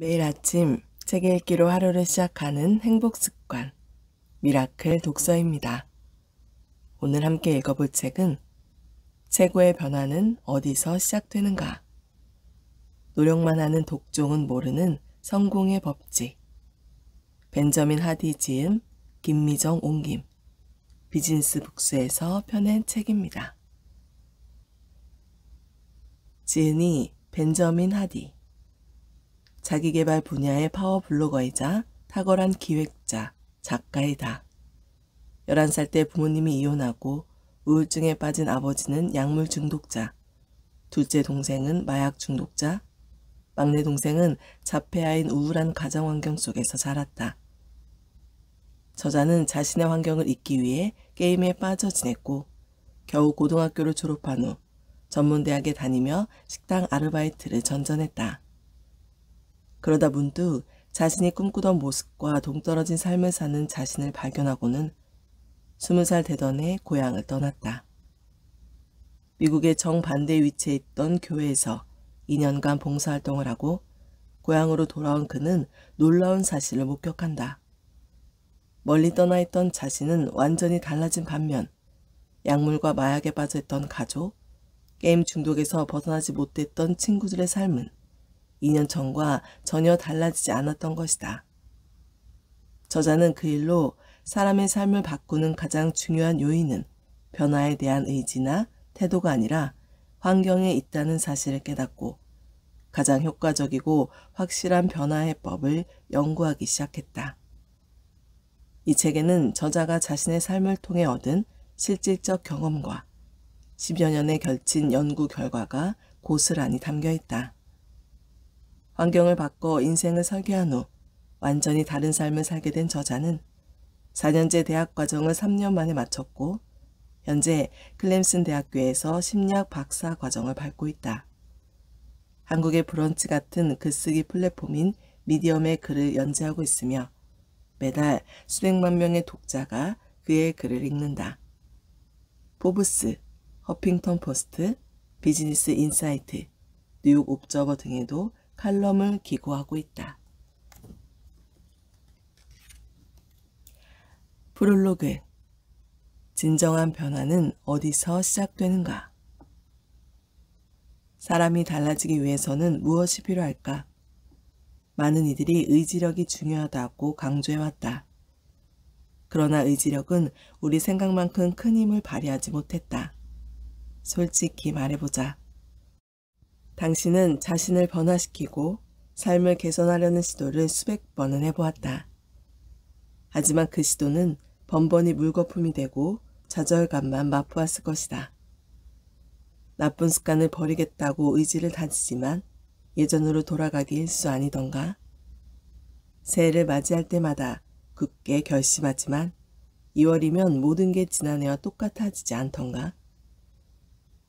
매일 아침 책 읽기로 하루를 시작하는 행복 습관 미라클 독서입니다. 오늘 함께 읽어볼 책은 최고의 변화는 어디서 시작되는가? 노력만 하는 독종은 모르는 성공의 법칙 벤저민 하디 지은 김미정 옹김 비즈니스 북스에서 펴낸 책입니다. 지은이 벤저민 하디 자기개발 분야의 파워블로거이자 탁월한 기획자, 작가이다. 11살 때 부모님이 이혼하고 우울증에 빠진 아버지는 약물 중독자, 둘째 동생은 마약 중독자, 막내 동생은 자폐아인 우울한 가정 환경 속에서 자랐다. 저자는 자신의 환경을 잊기 위해 게임에 빠져 지냈고 겨우 고등학교를 졸업한 후 전문대학에 다니며 식당 아르바이트를 전전했다. 그러다 문득 자신이 꿈꾸던 모습과 동떨어진 삶을 사는 자신을 발견하고는 스무 살 되던 해 고향을 떠났다. 미국의 정반대 위치에 있던 교회에서 2년간 봉사활동을 하고 고향으로 돌아온 그는 놀라운 사실을 목격한다. 멀리 떠나 있던 자신은 완전히 달라진 반면 약물과 마약에 빠져 있던 가족, 게임 중독에서 벗어나지 못했던 친구들의 삶은 2년 전과 전혀 달라지지 않았던 것이다. 저자는 그 일로 사람의 삶을 바꾸는 가장 중요한 요인은 변화에 대한 의지나 태도가 아니라 환경에 있다는 사실을 깨닫고 가장 효과적이고 확실한 변화의 법을 연구하기 시작했다. 이 책에는 저자가 자신의 삶을 통해 얻은 실질적 경험과 10여 년에 걸친 연구 결과가 고스란히 담겨 있다. 환경을 바꿔 인생을 설계한 후 완전히 다른 삶을 살게 된 저자는 4년제 대학 과정을 3년 만에 마쳤고 현재 클램슨 대학교에서 심리학 박사 과정을 밟고 있다. 한국의 브런치 같은 글쓰기 플랫폼인 미디엄의 글을 연재하고 있으며 매달 수백만 명의 독자가 그의 글을 읽는다. 포브스, 허핑턴 포스트, 비즈니스 인사이트, 뉴욕 옵저버 등에도 칼럼을 기고하고 있다. 프롤로그 진정한 변화는 어디서 시작되는가? 사람이 달라지기 위해서는 무엇이 필요할까? 많은 이들이 의지력이 중요하다고 강조해왔다. 그러나 의지력은 우리 생각만큼 큰 힘을 발휘하지 못했다. 솔직히 말해보자. 당신은 자신을 변화시키고 삶을 개선하려는 시도를 수백 번은 해보았다. 하지만 그 시도는 번번이 물거품이 되고 좌절감만 맛보았을 것이다. 나쁜 습관을 버리겠다고 의지를 다지지만 예전으로 돌아가기 일수 아니던가. 새해를 맞이할 때마다 굳게 결심하지만 2월이면 모든 게 지난해와 똑같아지지 않던가.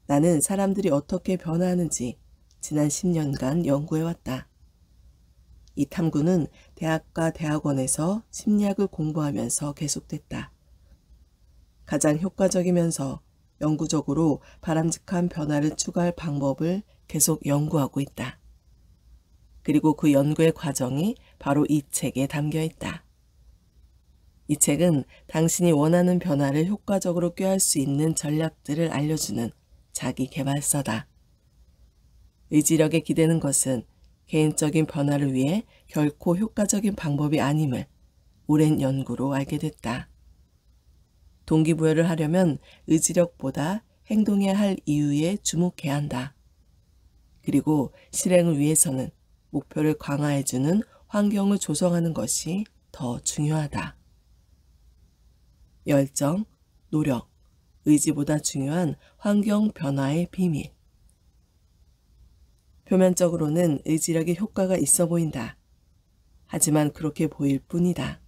나는 사람들이 어떻게 변화하는지 지난 10년간 연구해왔다. 이 탐구는 대학과 대학원에서 심리학을 공부하면서 계속됐다. 가장 효과적이면서 영구적으로 바람직한 변화를 추구할 방법을 계속 연구하고 있다. 그리고 그 연구의 과정이 바로 이 책에 담겨 있다. 이 책은 당신이 원하는 변화를 효과적으로 꾀할 수 있는 전략들을 알려주는 자기 개발서다. 의지력에 기대는 것은 개인적인 변화를 위해 결코 효과적인 방법이 아님을 오랜 연구로 알게 됐다. 동기부여를 하려면 의지력보다 행동해야 할 이유에 주목해야 한다. 그리고 실행을 위해서는 목표를 강화해주는 환경을 조성하는 것이 더 중요하다. 열정, 노력, 의지보다 중요한 환경 변화의 비밀. 표면적으로는 의지력의 효과가 있어 보인다. 하지만 그렇게 보일 뿐이다.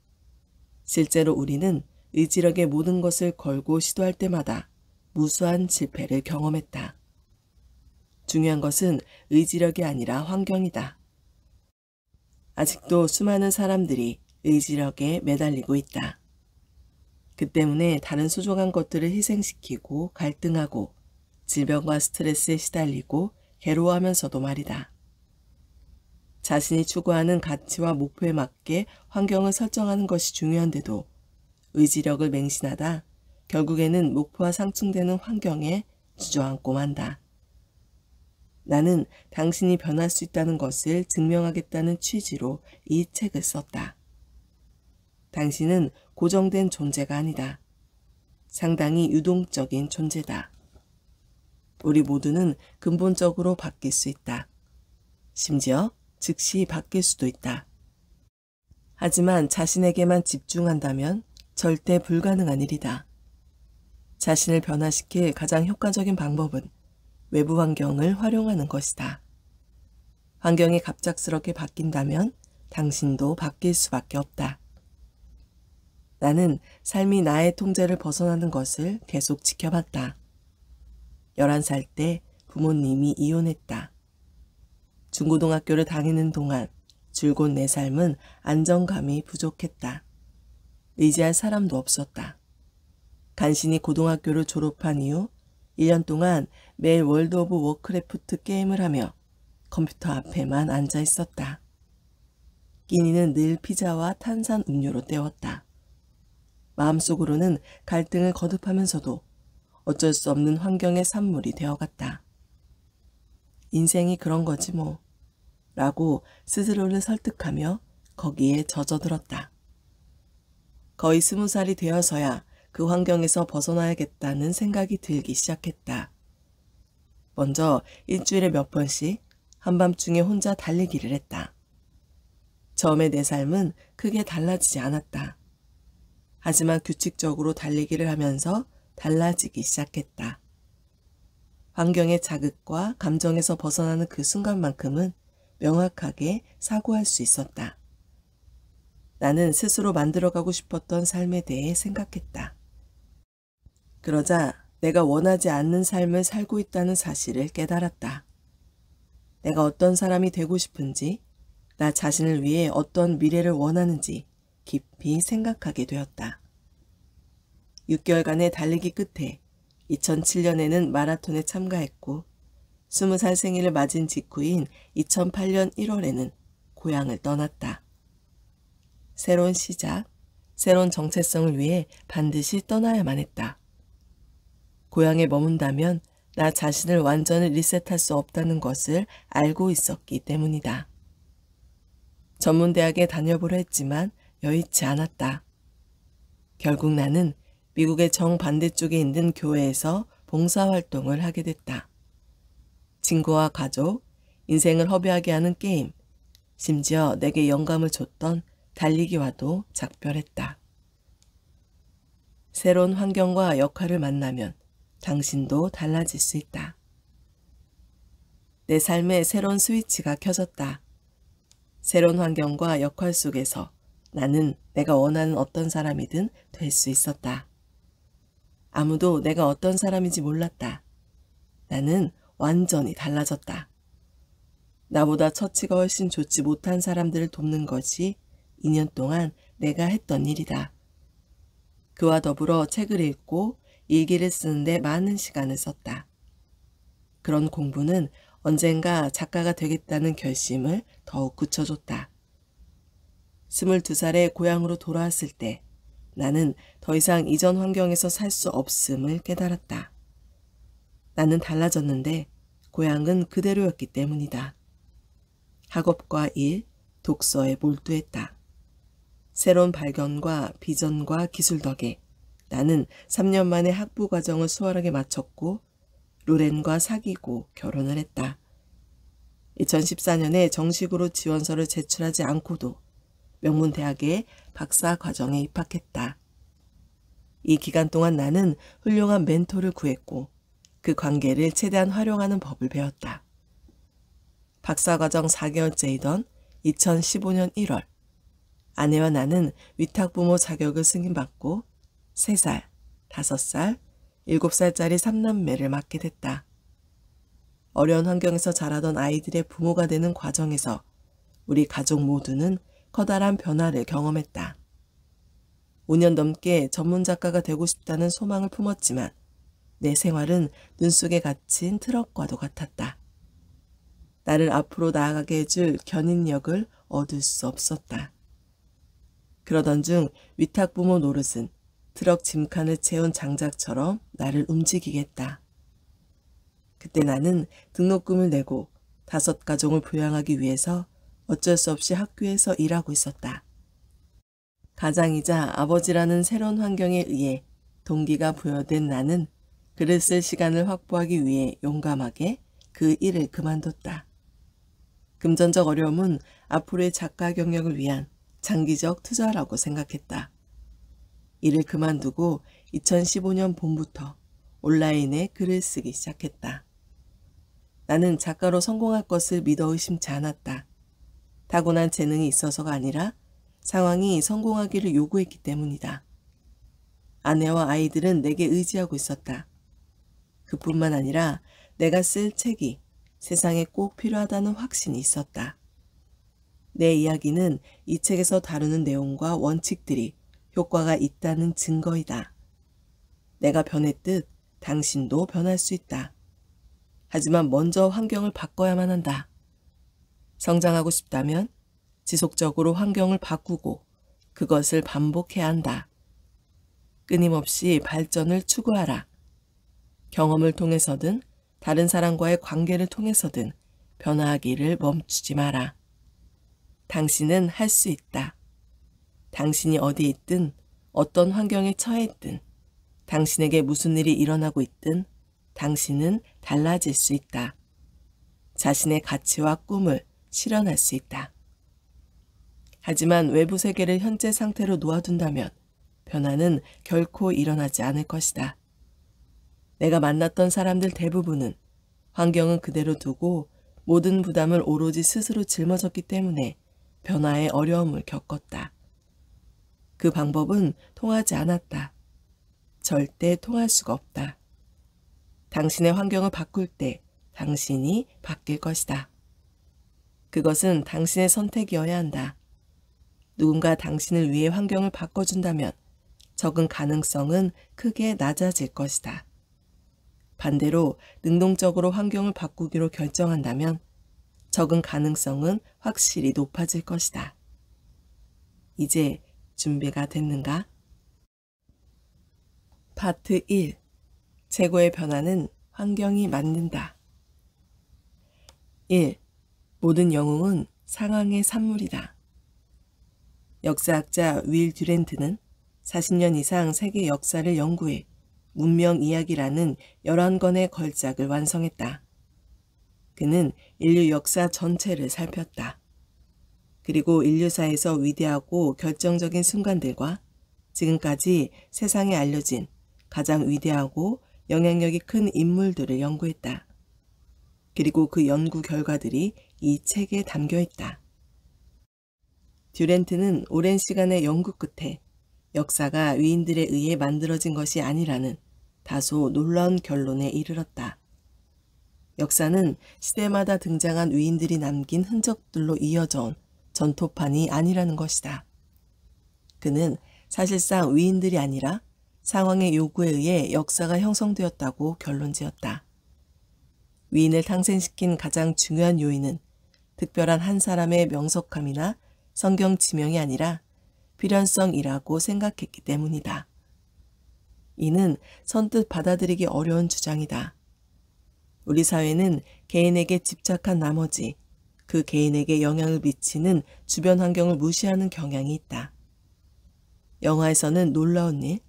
실제로 우리는 의지력의 모든 것을 걸고 시도할 때마다 무수한 실패를 경험했다. 중요한 것은 의지력이 아니라 환경이다. 아직도 수많은 사람들이 의지력에 매달리고 있다. 그 때문에 다른 소중한 것들을 희생시키고 갈등하고 질병과 스트레스에 시달리고 괴로워하면서도 말이다. 자신이 추구하는 가치와 목표에 맞게 환경을 설정하는 것이 중요한데도 의지력을 맹신하다 결국에는 목표와 상충되는 환경에 주저앉고 만다. 나는 당신이 변할 수 있다는 것을 증명하겠다는 취지로 이 책을 썼다. 당신은 고정된 존재가 아니다. 상당히 유동적인 존재다. 우리 모두는 근본적으로 바뀔 수 있다. 심지어 즉시 바뀔 수도 있다. 하지만 자신에게만 집중한다면 절대 불가능한 일이다. 자신을 변화시킬 가장 효과적인 방법은 외부 환경을 활용하는 것이다. 환경이 갑작스럽게 바뀐다면 당신도 바뀔 수밖에 없다. 나는 삶이 나의 통제를 벗어나는 것을 계속 지켜봤다. 11살 때 부모님이 이혼했다. 중고등학교를 다니는 동안 줄곧 내 삶은 안정감이 부족했다. 의지할 사람도 없었다. 간신히 고등학교를 졸업한 이후 1년 동안 매일 월드 오브 워크래프트 게임을 하며 컴퓨터 앞에만 앉아 있었다. 끼니는 늘 피자와 탄산 음료로 때웠다. 마음속으로는 갈등을 거듭하면서도 어쩔 수 없는 환경의 산물이 되어갔다. 인생이 그런 거지 뭐. 라고 스스로를 설득하며 거기에 젖어들었다. 거의 스무 살이 되어서야 그 환경에서 벗어나야겠다는 생각이 들기 시작했다. 먼저 일주일에 몇 번씩 한밤중에 혼자 달리기를 했다. 처음에 내 삶은 크게 달라지지 않았다. 하지만 규칙적으로 달리기를 하면서 달라지기 시작했다. 환경의 자극과 감정에서 벗어나는 그 순간만큼은 명확하게 사고할 수 있었다. 나는 스스로 만들어가고 싶었던 삶에 대해 생각했다. 그러자 내가 원하지 않는 삶을 살고 있다는 사실을 깨달았다. 내가 어떤 사람이 되고 싶은지, 나 자신을 위해 어떤 미래를 원하는지 깊이 생각하게 되었다. 6개월간의 달리기 끝에 2007년에는 마라톤에 참가했고 20살 생일을 맞은 직후인 2008년 1월에는 고향을 떠났다. 새로운 시작, 새로운 정체성을 위해 반드시 떠나야만 했다. 고향에 머문다면 나 자신을 완전히 리셋할 수 없다는 것을 알고 있었기 때문이다. 전문대학에 다녀보려 했지만 여의치 않았다. 결국 나는 미국의 정반대쪽에 있는 교회에서 봉사활동을 하게 됐다. 친구와 가족, 인생을 허비하게 하는 게임, 심지어 내게 영감을 줬던 달리기와도 작별했다. 새로운 환경과 역할을 만나면 당신도 달라질 수 있다. 내 삶에 새로운 스위치가 켜졌다. 새로운 환경과 역할 속에서 나는 내가 원하는 어떤 사람이든 될 수 있었다. 아무도 내가 어떤 사람인지 몰랐다. 나는 완전히 달라졌다. 나보다 처치가 훨씬 좋지 못한 사람들을 돕는 것이 2년 동안 내가 했던 일이다. 그와 더불어 책을 읽고 일기를 쓰는데 많은 시간을 썼다. 그런 공부는 언젠가 작가가 되겠다는 결심을 더욱 굳혀줬다. 22살에 고향으로 돌아왔을 때 나는 더 이상 이전 환경에서 살 수 없음을 깨달았다. 나는 달라졌는데 고향은 그대로였기 때문이다. 학업과 일, 독서에 몰두했다. 새로운 발견과 비전과 기술 덕에 나는 3년 만에 학부 과정을 수월하게 마쳤고 로렌과 사귀고 결혼을 했다. 2014년에 정식으로 지원서를 제출하지 않고도 명문대학의 박사 과정에 입학했다. 이 기간 동안 나는 훌륭한 멘토를 구했고 그 관계를 최대한 활용하는 법을 배웠다. 박사과정 4개월째이던 2015년 1월 아내와 나는 위탁부모 자격을 승인받고 3살, 5살, 7살짜리 3남매를 맡게 됐다. 어려운 환경에서 자라던 아이들의 부모가 되는 과정에서 우리 가족 모두는 커다란 변화를 경험했다. 5년 넘게 전문 작가가 되고 싶다는 소망을 품었지만 내 생활은 눈속에 갇힌 트럭과도 같았다. 나를 앞으로 나아가게 해줄 견인력을 얻을 수 없었다. 그러던 중 위탁부모 노릇은 트럭 짐칸을 채운 장작처럼 나를 움직이겠다. 그때 나는 등록금을 내고 다섯 가정을 부양하기 위해서 어쩔 수 없이 학교에서 일하고 있었다. 가장이자 아버지라는 새로운 환경에 의해 동기가 부여된 나는 글을 쓸 시간을 확보하기 위해 용감하게 그 일을 그만뒀다. 금전적 어려움은 앞으로의 작가 경력을 위한 장기적 투자라고 생각했다. 일을 그만두고 2015년 봄부터 온라인에 글을 쓰기 시작했다. 나는 작가로 성공할 것을 믿어 의심치 않았다. 타고난 재능이 있어서가 아니라 상황이 성공하기를 요구했기 때문이다. 아내와 아이들은 내게 의지하고 있었다. 그뿐만 아니라 내가 쓸 책이 세상에 꼭 필요하다는 확신이 있었다. 내 이야기는 이 책에서 다루는 내용과 원칙들이 효과가 있다는 증거이다. 내가 변했듯 당신도 변할 수 있다. 하지만 먼저 환경을 바꿔야만 한다. 성장하고 싶다면 지속적으로 환경을 바꾸고 그것을 반복해야 한다. 끊임없이 발전을 추구하라. 경험을 통해서든 다른 사람과의 관계를 통해서든 변화하기를 멈추지 마라. 당신은 할 수 있다. 당신이 어디 있든 어떤 환경에 처해 있든 당신에게 무슨 일이 일어나고 있든 당신은 달라질 수 있다. 자신의 가치와 꿈을 실현할 수 있다. 하지만 외부 세계를 현재 상태로 놓아둔다면 변화는 결코 일어나지 않을 것이다. 내가 만났던 사람들 대부분은 환경은 그대로 두고 모든 부담을 오로지 스스로 짊어졌기 때문에 변화에 어려움을 겪었다. 그 방법은 통하지 않았다. 절대 통할 수가 없다. 당신의 환경을 바꿀 때 당신이 바뀔 것이다. 그것은 당신의 선택이어야 한다. 누군가 당신을 위해 환경을 바꿔준다면 적은 가능성은 크게 낮아질 것이다. 반대로 능동적으로 환경을 바꾸기로 결정한다면 적은 가능성은 확실히 높아질 것이다. 이제 준비가 됐는가? 파트 1. 최고의 변화는 환경이 만든다. 1. 모든 영웅은 상황의 산물이다. 역사학자 윌 듀렌트는 40년 이상 세계 역사를 연구해 문명 이야기라는 11권의 걸작을 완성했다. 그는 인류 역사 전체를 살폈다. 그리고 인류사에서 위대하고 결정적인 순간들과 지금까지 세상에 알려진 가장 위대하고 영향력이 큰 인물들을 연구했다. 그리고 그 연구 결과들이 이 책에 담겨 있다. 듀렌트는 오랜 시간의 연구 끝에 역사가 위인들에 의해 만들어진 것이 아니라는 다소 놀라운 결론에 이르렀다. 역사는 시대마다 등장한 위인들이 남긴 흔적들로 이어져 온 전토판이 아니라는 것이다. 그는 사실상 위인들이 아니라 상황의 요구에 의해 역사가 형성되었다고 결론 지었다. 위인을 탕생시킨 가장 중요한 요인은 특별한 한 사람의 명석함이나 성경 지명이 아니라 필연성이라고 생각했기 때문이다. 이는 선뜻 받아들이기 어려운 주장이다. 우리 사회는 개인에게 집착한 나머지 그 개인에게 영향을 미치는 주변 환경을 무시하는 경향이 있다. 영화에서는 놀라운 일,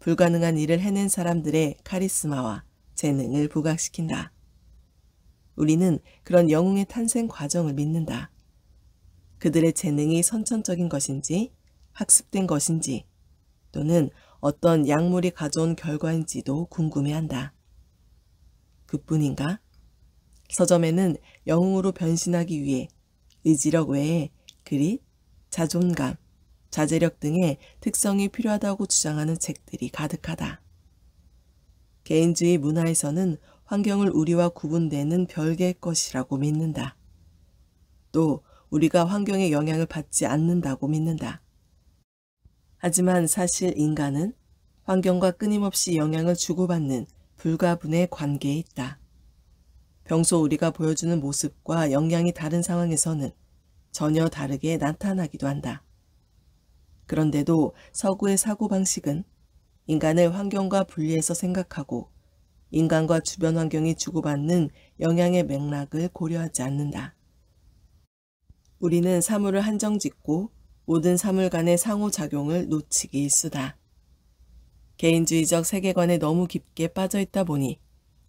불가능한 일을 해낸 사람들의 카리스마와 재능을 부각시킨다. 우리는 그런 영웅의 탄생 과정을 믿는다. 그들의 재능이 선천적인 것인지, 학습된 것인지, 또는 어떤 약물이 가져온 결과인지도 궁금해한다. 그뿐인가? 서점에는 영웅으로 변신하기 위해 의지력 외에 그릿, 자존감, 자제력 등의 특성이 필요하다고 주장하는 책들이 가득하다. 개인주의 문화에서는 환경을 우리와 구분되는 별개의 것이라고 믿는다. 또 우리가 환경의 영향을 받지 않는다고 믿는다. 하지만 사실 인간은 환경과 끊임없이 영향을 주고받는 불가분의 관계에 있다. 평소 우리가 보여주는 모습과 영향이 다른 상황에서는 전혀 다르게 나타나기도 한다. 그런데도 서구의 사고방식은 인간을 환경과 분리해서 생각하고 인간과 주변 환경이 주고받는 영향의 맥락을 고려하지 않는다. 우리는 사물을 한정 짓고 모든 사물 간의 상호작용을 놓치기 일쑤다 개인주의적 세계관에 너무 깊게 빠져 있다 보니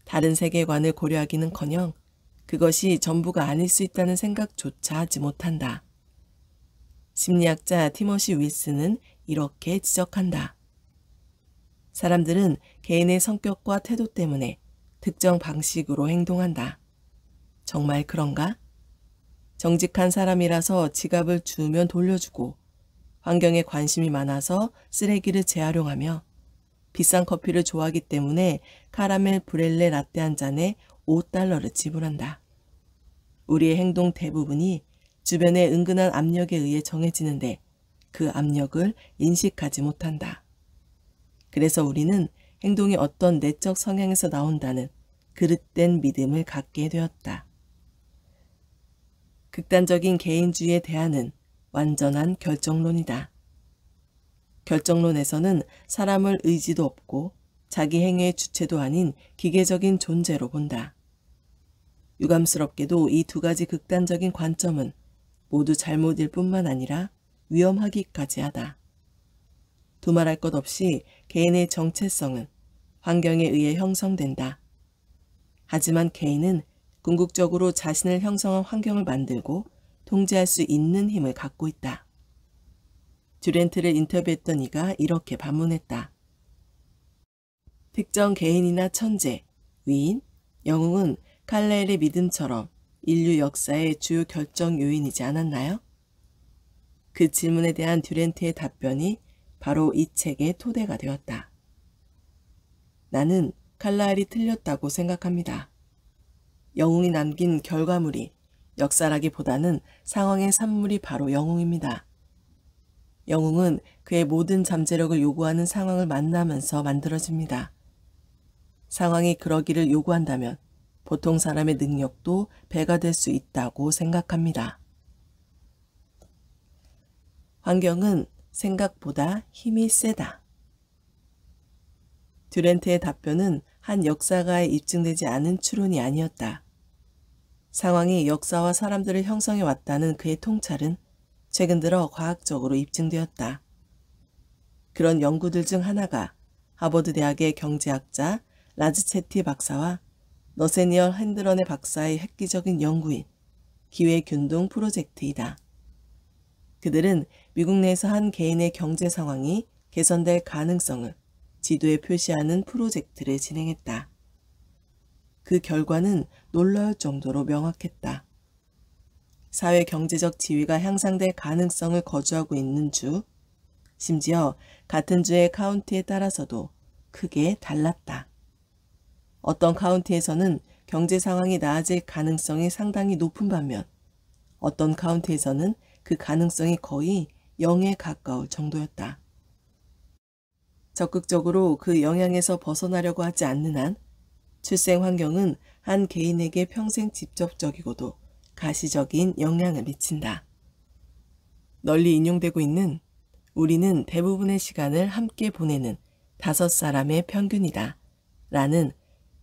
다른 세계관을 고려하기는 커녕 그것이 전부가 아닐 수 있다는 생각조차 하지 못한다. 심리학자 티머시 윌스는 이렇게 지적한다. 사람들은 개인의 성격과 태도 때문에 특정 방식으로 행동한다. 정말 그런가? 정직한 사람이라서 지갑을 주면 돌려주고 환경에 관심이 많아서 쓰레기를 재활용하며 비싼 커피를 좋아하기 때문에 카라멜 브렐레 라떼 한 잔에 5달러를 지불한다. 우리의 행동 대부분이 주변의 은근한 압력에 의해 정해지는데 그 압력을 인식하지 못한다. 그래서 우리는 행동이 어떤 내적 성향에서 나온다는 그릇된 믿음을 갖게 되었다. 극단적인 개인주의에 대한은 완전한 결정론이다. 결정론에서는 사람을 의지도 없고 자기 행위의 주체도 아닌 기계적인 존재로 본다. 유감스럽게도 이 두 가지 극단적인 관점은 모두 잘못일 뿐만 아니라 위험하기까지 하다. 두말할 것 없이 개인의 정체성은 환경에 의해 형성된다. 하지만 개인은 궁극적으로 자신을 형성한 환경을 만들고 통제할 수 있는 힘을 갖고 있다. 듀렌트를 인터뷰했던 이가 이렇게 반문했다. 특정 개인이나 천재, 위인, 영웅은 칼레일의 믿음처럼 인류 역사의 주요 결정 요인이지 않았나요? 그 질문에 대한 듀렌트의 답변이 바로 이 책의 토대가 되었다. 나는 칼라알이 틀렸다고 생각합니다. 영웅이 남긴 결과물이 역사라기보다는 상황의 산물이 바로 영웅입니다. 영웅은 그의 모든 잠재력을 요구하는 상황을 만나면서 만들어집니다. 상황이 그러기를 요구한다면 보통 사람의 능력도 배가 될 수 있다고 생각합니다. 환경은 생각보다 힘이 세다. 듀렌트의 답변은 한 역사가에 입증되지 않은 추론이 아니었다. 상황이 역사와 사람들을 형성해 왔다는 그의 통찰은 최근 들어 과학적으로 입증되었다. 그런 연구들 중 하나가 하버드 대학의 경제학자 라즈체티 박사와 너세니얼 핸드런의 박사의 획기적인 연구인 기회균동 프로젝트이다. 그들은 미국 내에서 한 개인의 경제 상황이 개선될 가능성을 지도에 표시하는 프로젝트를 진행했다. 그 결과는 놀라울 정도로 명확했다. 사회 경제적 지위가 향상될 가능성을 거주하고 있는 주, 심지어 같은 주의 카운티에 따라서도 크게 달랐다. 어떤 카운티에서는 경제 상황이 나아질 가능성이 상당히 높은 반면 어떤 카운트에서는그 가능성이 거의 0에 가까울 정도였다. 적극적으로 그 영향에서 벗어나려고 하지 않는 한 출생 환경은 한 개인에게 평생 직접적이고도 가시적인 영향을 미친다. 널리 인용되고 있는 우리는 대부분의 시간을 함께 보내는 다섯 사람의 평균이다. 라는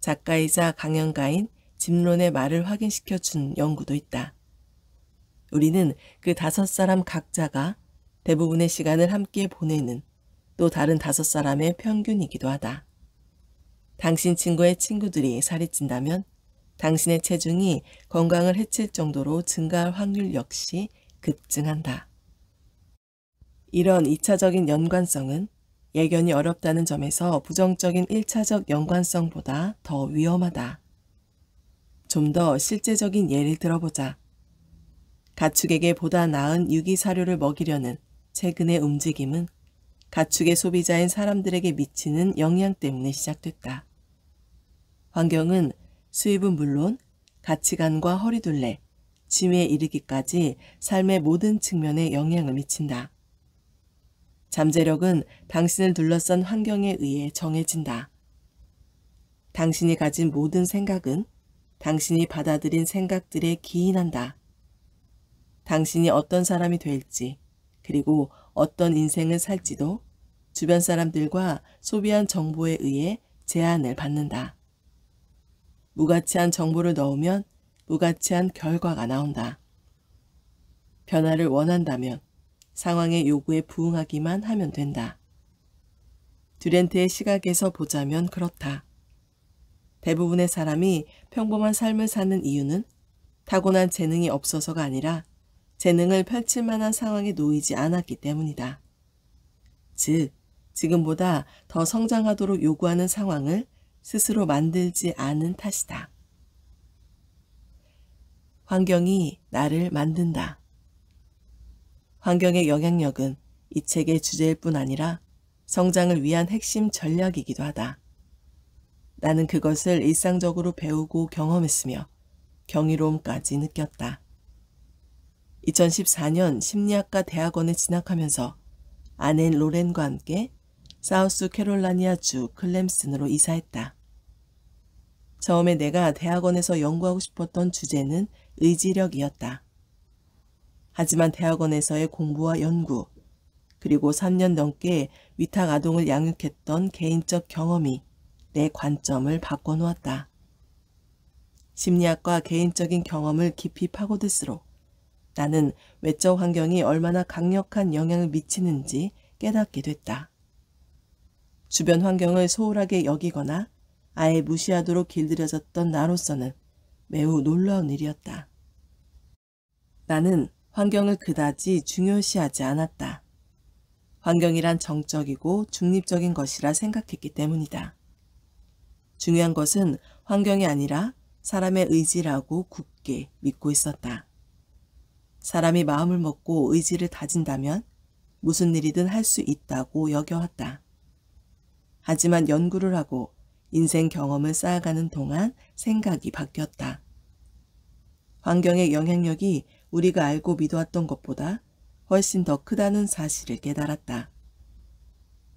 작가이자 강연가인 집론의 말을 확인시켜 준 연구도 있다. 우리는 그 다섯 사람 각자가 대부분의 시간을 함께 보내는 또 다른 다섯 사람의 평균이기도 하다. 당신 친구의 친구들이 살이 찐다면 당신의 체중이 건강을 해칠 정도로 증가할 확률 역시 급증한다. 이런 2차적인 연관성은 예견이 어렵다는 점에서 부정적인 1차적 연관성보다 더 위험하다. 좀 더 실제적인 예를 들어보자. 가축에게 보다 나은 유기사료를 먹이려는 최근의 움직임은 가축의 소비자인 사람들에게 미치는 영향 때문에 시작됐다. 환경은 수입은 물론 가치관과 허리둘레, 치매에 이르기까지 삶의 모든 측면에 영향을 미친다. 잠재력은 당신을 둘러싼 환경에 의해 정해진다. 당신이 가진 모든 생각은 당신이 받아들인 생각들에 기인한다. 당신이 어떤 사람이 될지, 그리고 어떤 인생을 살지도 주변 사람들과 소비한 정보에 의해 제안을 받는다. 무가치한 정보를 넣으면 무가치한 결과가 나온다. 변화를 원한다면 상황의 요구에 부응하기만 하면 된다. 듀렌트의 시각에서 보자면 그렇다. 대부분의 사람이 평범한 삶을 사는 이유는 타고난 재능이 없어서가 아니라 재능을 펼칠 만한 상황에 놓이지 않았기 때문이다. 즉, 지금보다 더 성장하도록 요구하는 상황을 스스로 만들지 않은 탓이다. 환경이 나를 만든다. 환경의 영향력은 이 책의 주제일 뿐 아니라 성장을 위한 핵심 전략이기도 하다. 나는 그것을 일상적으로 배우고 경험했으며 경이로움까지 느꼈다. 2014년 심리학과 대학원에 진학하면서 아내 로렌과 함께 사우스 캐롤라니아주 클램슨으로 이사했다. 처음에 내가 대학원에서 연구하고 싶었던 주제는 의지력이었다. 하지만 대학원에서의 공부와 연구, 그리고 3년 넘게 위탁 아동을 양육했던 개인적 경험이 내 관점을 바꿔놓았다. 심리학과 개인적인 경험을 깊이 파고들수록 나는 외적 환경이 얼마나 강력한 영향을 미치는지 깨닫게 됐다. 주변 환경을 소홀하게 여기거나 아예 무시하도록 길들여졌던 나로서는 매우 놀라운 일이었다. 나는 환경을 그다지 중요시하지 않았다. 환경이란 정적이고 중립적인 것이라 생각했기 때문이다. 중요한 것은 환경이 아니라 사람의 의지라고 굳게 믿고 있었다. 사람이 마음을 먹고 의지를 다진다면 무슨 일이든 할 수 있다고 여겨왔다. 하지만 연구를 하고 인생 경험을 쌓아가는 동안 생각이 바뀌었다. 환경의 영향력이 우리가 알고 믿어왔던 것보다 훨씬 더 크다는 사실을 깨달았다.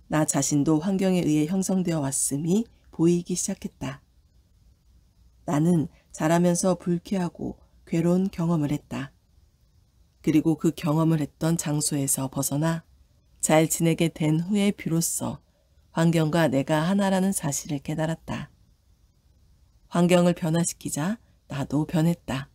나 자신도 환경에 의해 형성되어 왔음이 보이기 시작했다. 나는 자라면서 불쾌하고 괴로운 경험을 했다. 그리고 그 경험을 했던 장소에서 벗어나 잘 지내게 된 후에 비로소 환경과 내가 하나라는 사실을 깨달았다. 환경을 변화시키자 나도 변했다.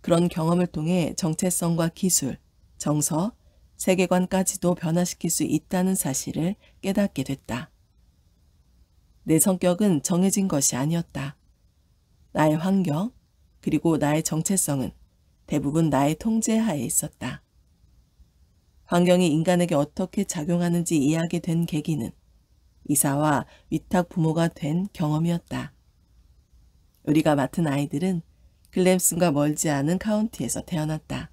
그런 경험을 통해 정체성과 기술, 정서, 세계관까지도 변화시킬 수 있다는 사실을 깨닫게 됐다. 내 성격은 정해진 것이 아니었다. 나의 환경, 그리고 나의 정체성은 대부분 나의 통제하에 있었다. 환경이 인간에게 어떻게 작용하는지 이해하게 된 계기는 이사와 위탁 부모가 된 경험이었다. 우리가 맡은 아이들은 글램슨과 멀지 않은 카운티에서 태어났다.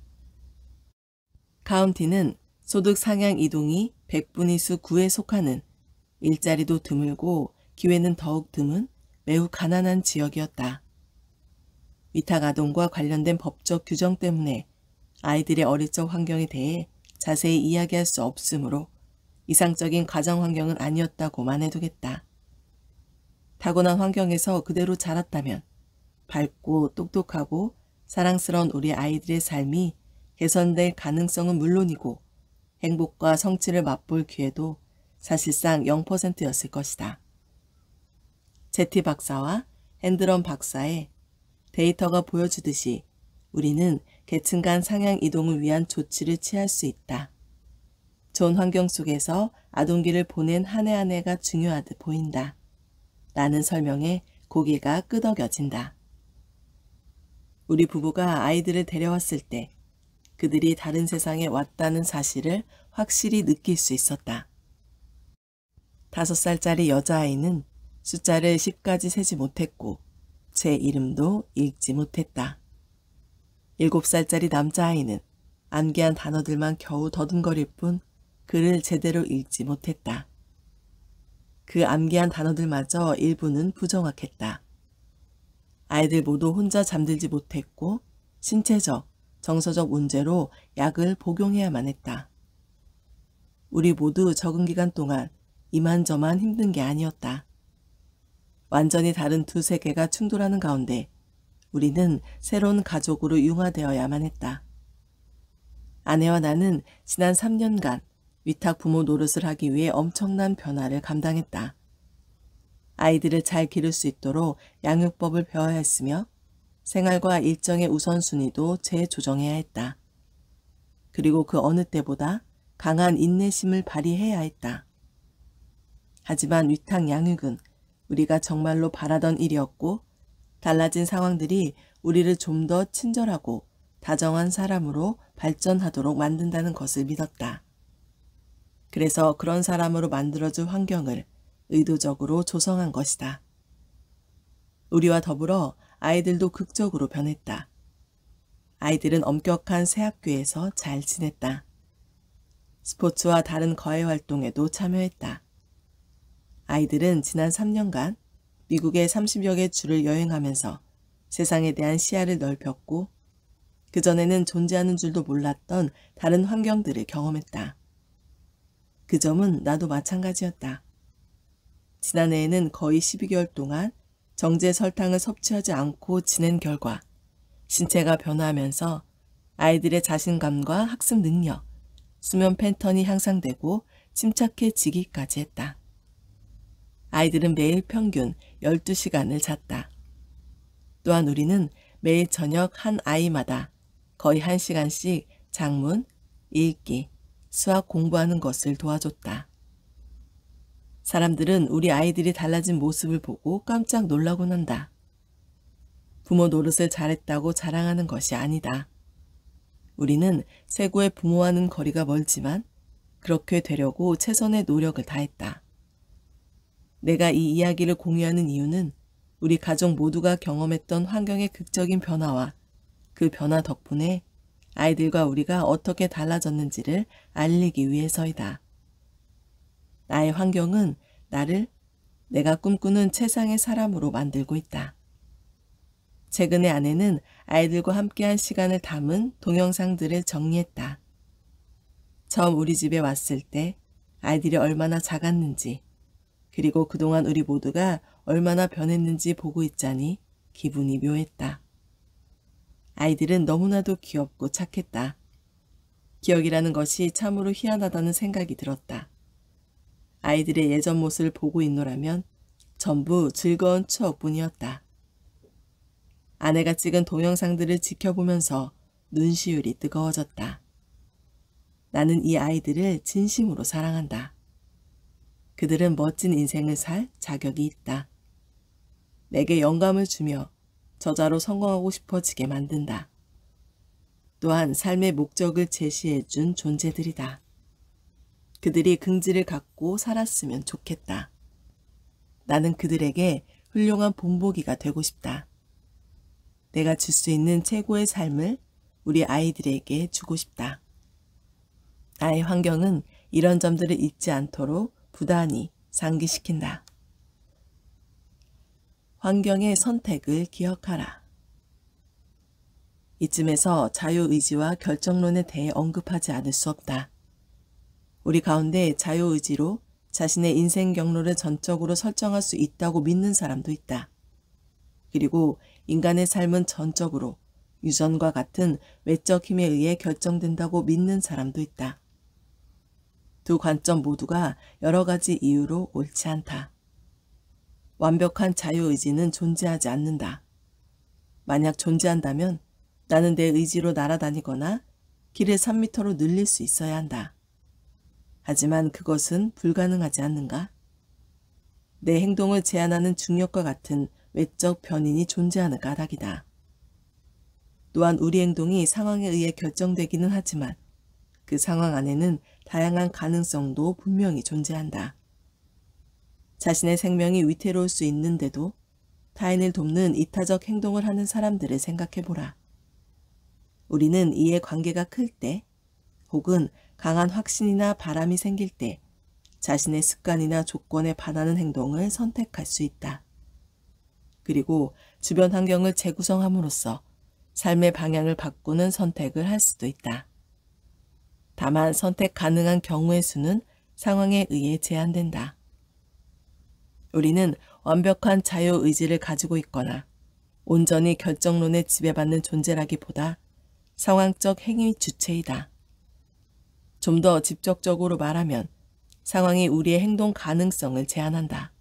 카운티는 소득 상향 이동이 1 0 0분위수 9에 속하는 일자리도 드물고 기회는 더욱 드문 매우 가난한 지역이었다. 위탁아동과 관련된 법적 규정 때문에 아이들의 어릴 적 환경에 대해 자세히 이야기할 수 없으므로 이상적인 가정 환경은 아니었다고만 해두겠다. 타고난 환경에서 그대로 자랐다면 밝고 똑똑하고 사랑스러운 우리 아이들의 삶이 개선될 가능성은 물론이고 행복과 성취를 맛볼 기회도 사실상 0%였을 것이다. 제티 박사와 핸드런 박사의 데이터가 보여주듯이 우리는 계층 간 상향 이동을 위한 조치를 취할 수 있다. 좋은 환경 속에서 아동기를 보낸 한 해 한 해가 중요하듯 보인다. 라는 설명에 고개가 끄덕여진다. 우리 부부가 아이들을 데려왔을 때 그들이 다른 세상에 왔다는 사실을 확실히 느낄 수 있었다. 다섯 살짜리 여자아이는 숫자를 10까지 세지 못했고 제 이름도 읽지 못했다. 일곱 살짜리 남자아이는 암기한 단어들만 겨우 더듬거릴 뿐 글을 제대로 읽지 못했다. 그 암기한 단어들마저 일부는 부정확했다. 아이들 모두 혼자 잠들지 못했고 신체적, 정서적 문제로 약을 복용해야만 했다. 우리 모두 적은 기간 동안 이만저만 힘든 게 아니었다. 완전히 다른 두 세계가 충돌하는 가운데 우리는 새로운 가족으로 융화되어야만 했다. 아내와 나는 지난 3년간 위탁 부모 노릇을 하기 위해 엄청난 변화를 감당했다. 아이들을 잘 기를 수 있도록 양육법을 배워야 했으며 생활과 일정의 우선순위도 재조정해야 했다. 그리고 그 어느 때보다 강한 인내심을 발휘해야 했다. 하지만 위탁 양육은 우리가 정말로 바라던 일이었고 달라진 상황들이 우리를 좀 더 친절하고 다정한 사람으로 발전하도록 만든다는 것을 믿었다. 그래서 그런 사람으로 만들어준 환경을 의도적으로 조성한 것이다. 우리와 더불어 아이들도 극적으로 변했다. 아이들은 엄격한 새 학교에서 잘 지냈다. 스포츠와 다른 거해 활동에도 참여했다. 아이들은 지난 3년간 미국의 30여 개 주를 여행하면서 세상에 대한 시야를 넓혔고 그전에는 존재하는 줄도 몰랐던 다른 환경들을 경험했다. 그 점은 나도 마찬가지였다. 지난해에는 거의 12개월 동안 정제 설탕을 섭취하지 않고 지낸 결과 신체가 변화하면서 아이들의 자신감과 학습 능력, 수면 패턴이 향상되고 침착해지기까지 했다. 아이들은 매일 평균 12시간을 잤다. 또한 우리는 매일 저녁 한 아이마다 거의 1시간씩 장문, 읽기, 수학 공부하는 것을 도와줬다. 사람들은 우리 아이들이 달라진 모습을 보고 깜짝 놀라곤 한다. 부모 노릇을 잘했다고 자랑하는 것이 아니다. 우리는 최고의 부모와는 거리가 멀지만 그렇게 되려고 최선의 노력을 다했다. 내가 이 이야기를 공유하는 이유는 우리 가족 모두가 경험했던 환경의 극적인 변화와 그 변화 덕분에 아이들과 우리가 어떻게 달라졌는지를 알리기 위해서이다. 나의 환경은 나를 내가 꿈꾸는 최상의 사람으로 만들고 있다. 최근에 아내는 아이들과 함께한 시간을 담은 동영상들을 정리했다. 처음 우리 집에 왔을 때 아이들이 얼마나 작았는지, 그리고 그동안 우리 모두가 얼마나 변했는지 보고 있자니 기분이 묘했다. 아이들은 너무나도 귀엽고 착했다. 기억이라는 것이 참으로 희한하다는 생각이 들었다. 아이들의 예전 모습을 보고 있노라면 전부 즐거운 추억뿐이었다. 아내가 찍은 동영상들을 지켜보면서 눈시울이 뜨거워졌다. 나는 이 아이들을 진심으로 사랑한다. 그들은 멋진 인생을 살 자격이 있다. 내게 영감을 주며 저자로 성공하고 싶어지게 만든다. 또한 삶의 목적을 제시해 준 존재들이다. 그들이 긍지를 갖고 살았으면 좋겠다. 나는 그들에게 훌륭한 본보기가 되고 싶다. 내가 줄 수 있는 최고의 삶을 우리 아이들에게 주고 싶다. 나의 환경은 이런 점들을 잊지 않도록 부단히 상기시킨다. 환경의 선택을 기억하라. 이쯤에서 자유의지와 결정론에 대해 언급하지 않을 수 없다. 우리 가운데 자유의지로 자신의 인생 경로를 전적으로 설정할 수 있다고 믿는 사람도 있다. 그리고 인간의 삶은 전적으로 유전과 같은 외적 힘에 의해 결정된다고 믿는 사람도 있다. 두 관점 모두가 여러 가지 이유로 옳지 않다. 완벽한 자유의지는 존재하지 않는다. 만약 존재한다면 나는 내 의지로 날아다니거나 길을 3미터로 늘릴 수 있어야 한다. 하지만 그것은 불가능하지 않는가? 내 행동을 제한하는 중력과 같은 외적 변인이 존재하는 까닭이다. 또한 우리 행동이 상황에 의해 결정되기는 하지만 그 상황 안에는 다양한 가능성도 분명히 존재한다. 자신의 생명이 위태로울 수 있는데도 타인을 돕는 이타적 행동을 하는 사람들을 생각해보라. 우리는 이에 관계가 클 때, 혹은 강한 확신이나 바람이 생길 때 자신의 습관이나 조건에 반하는 행동을 선택할 수 있다. 그리고 주변 환경을 재구성함으로써 삶의 방향을 바꾸는 선택을 할 수도 있다. 다만 선택 가능한 경우의 수는 상황에 의해 제한된다. 우리는 완벽한 자유 의지를 가지고 있거나 온전히 결정론에 지배받는 존재라기보다 상황적 행위 주체이다. 좀 더 직접적으로 말하면 상황이 우리의 행동 가능성을 제한한다.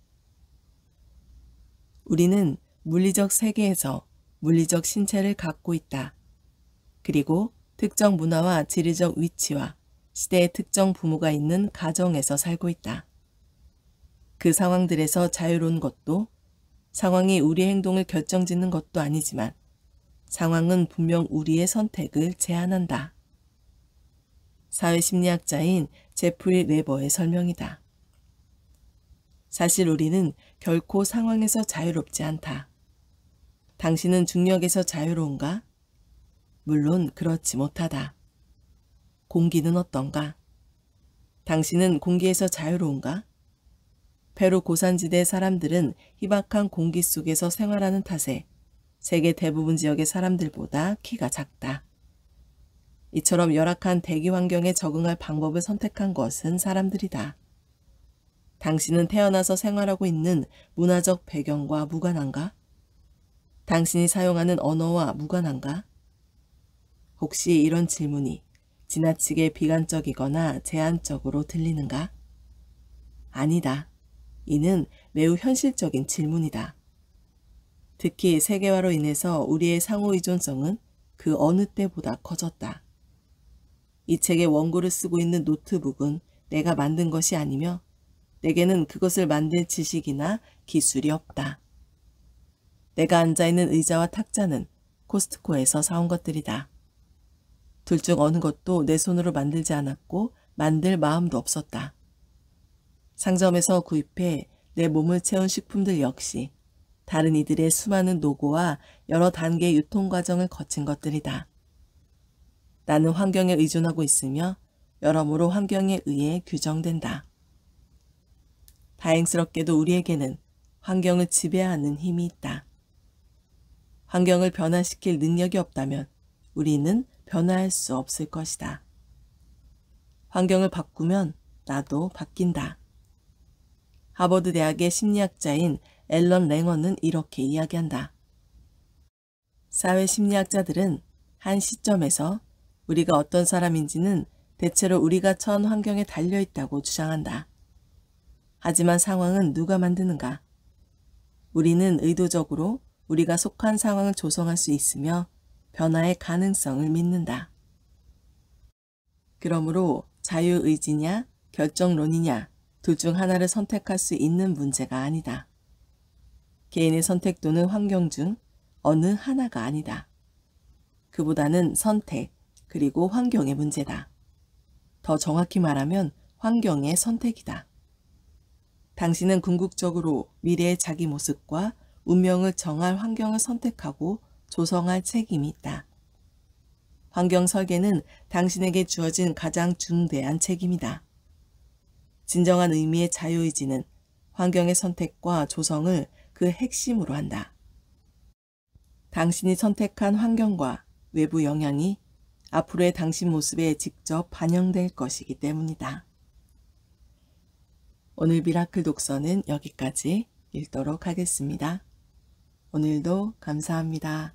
우리는 물리적 세계에서 물리적 신체를 갖고 있다. 그리고 특정 문화와 지리적 위치와 시대의 특정 부모가 있는 가정에서 살고 있다. 그 상황들에서 자유로운 것도 상황이 우리 행동을 결정짓는 것도 아니지만 상황은 분명 우리의 선택을 제한한다. 사회심리학자인 제프리 레버의 설명이다. 사실 우리는 결코 상황에서 자유롭지 않다. 당신은 중력에서 자유로운가? 물론 그렇지 못하다. 공기는 어떤가? 당신은 공기에서 자유로운가? 페루 고산지대의 사람들은 희박한 공기 속에서 생활하는 탓에 세계 대부분 지역의 사람들보다 키가 작다. 이처럼 열악한 대기 환경에 적응할 방법을 선택한 것은 사람들이다. 당신은 태어나서 생활하고 있는 문화적 배경과 무관한가? 당신이 사용하는 언어와 무관한가? 혹시 이런 질문이 지나치게 비관적이거나 제한적으로 들리는가? 아니다. 이는 매우 현실적인 질문이다. 특히 세계화로 인해서 우리의 상호 의존성은 그 어느 때보다 커졌다. 이 책의 원고를 쓰고 있는 노트북은 내가 만든 것이 아니며 내게는 그것을 만들 지식이나 기술이 없다. 내가 앉아있는 의자와 탁자는 코스트코에서 사온 것들이다. 둘중 어느 것도 내 손으로 만들지 않았고 만들 마음도 없었다. 상점에서 구입해 내 몸을 채운 식품들 역시 다른 이들의 수많은 노고와 여러 단계 유통 과정을 거친 것들이다. 나는 환경에 의존하고 있으며 여러모로 환경에 의해 규정된다. 다행스럽게도 우리에게는 환경을 지배하는 힘이 있다. 환경을 변화시킬 능력이 없다면 우리는 변화할 수 없을 것이다. 환경을 바꾸면 나도 바뀐다. 하버드 대학의 심리학자인 앨런 랭어는 이렇게 이야기한다. 사회 심리학자들은 한 시점에서 우리가 어떤 사람인지는 대체로 우리가 처한 환경에 달려있다고 주장한다. 하지만 상황은 누가 만드는가? 우리는 의도적으로 우리가 속한 상황을 조성할 수 있으며 변화의 가능성을 믿는다. 그러므로 자유의지냐 결정론이냐 둘 중 하나를 선택할 수 있는 문제가 아니다. 개인의 선택 또는 환경 중 어느 하나가 아니다. 그보다는 선택 그리고 환경의 문제다. 더 정확히 말하면 환경의 선택이다. 당신은 궁극적으로 미래의 자기 모습과 운명을 정할 환경을 선택하고 조성할 책임이다. 환경 설계는 당신에게 주어진 가장 중대한 책임이다. 진정한 의미의 자유의지는 환경의 선택과 조성을 그 핵심으로 한다. 당신이 선택한 환경과 외부 영향이 앞으로의 당신 모습에 직접 반영될 것이기 때문이다. 오늘 미라클 독서는 여기까지 읽도록 하겠습니다. 오늘도 감사합니다.